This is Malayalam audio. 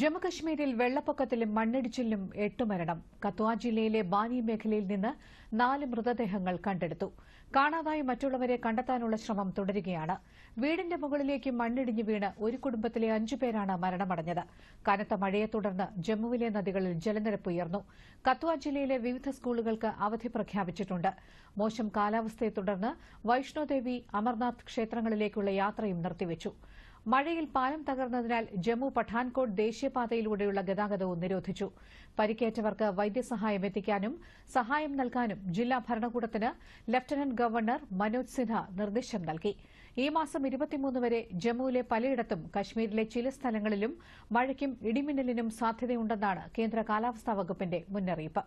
ജമ്മുകശ്മീരിൽ വെള്ളപ്പൊക്കത്തിലും മണ്ണിടിച്ചിലും എട്ട് മരണം കത്വ ജില്ലയിലെ ബാനി മേഖലയിൽ നിന്ന് നാല് മൃതദേഹങ്ങൾ കണ്ടെടുത്തു കാണാതായി മറ്റുള്ളവരെ കണ്ടെത്താനുള്ള ശ്രമം തുടരുകയാണ് വീടിന്റെ മുകളിലേക്ക് മണ്ണിടിഞ്ഞു വീണ് ഒരു കുടുംബത്തിലെ അഞ്ചുപേരാണ് മരണമടഞ്ഞത് കനത്ത മഴയെ തുടർന്ന് ജമ്മുവിലെ നദികളിൽ ജലനിരപ്പ് ഉയർന്നു കത്വ ജില്ലയിലെ വിവിധ സ്കൂളുകൾക്ക് അവധി പ്രഖ്യാപിച്ചിട്ടുണ്ട് മോശം കാലാവസ്ഥയെ തുടർന്ന് വൈഷ്ണോദേവി അമർനാഥ് ക്ഷേത്രങ്ങളിലേക്കുള്ള യാത്രയും നിർത്തിവച്ചു മഴയിൽ പാലം തകർന്നതിനാൽ ജമ്മു പഠാൻകോട്ട് ദേശീയ ദേശീയപാതയിലൂടെയുള്ള ഗതാഗതവും നിരോധിച്ചു പരിക്കേറ്റവർക്ക് വൈദ്യസഹായം എത്തിക്കാനും സഹായം നൽകാനും ജില്ലാ ഭരണകൂടത്തിന് ലഫ്റ്റനന്റ് ഗവർണർ മനോജ് സിൻഹ നിർദ്ദേശം നൽകി ഈ മാസം ഇരുപത്തിമൂന്ന് വരെ ജമ്മുവിലെ പലയിടത്തും കശ്മീരിലെ ചില സ്ഥലങ്ങളിലും മഴയ്ക്കും ഇടിമിന്നലിനും സാധ്യതയുണ്ടെന്നാണ് കേന്ദ്ര കാലാവസ്ഥാ വകുപ്പിന്റെ മുന്നറിയിപ്പ്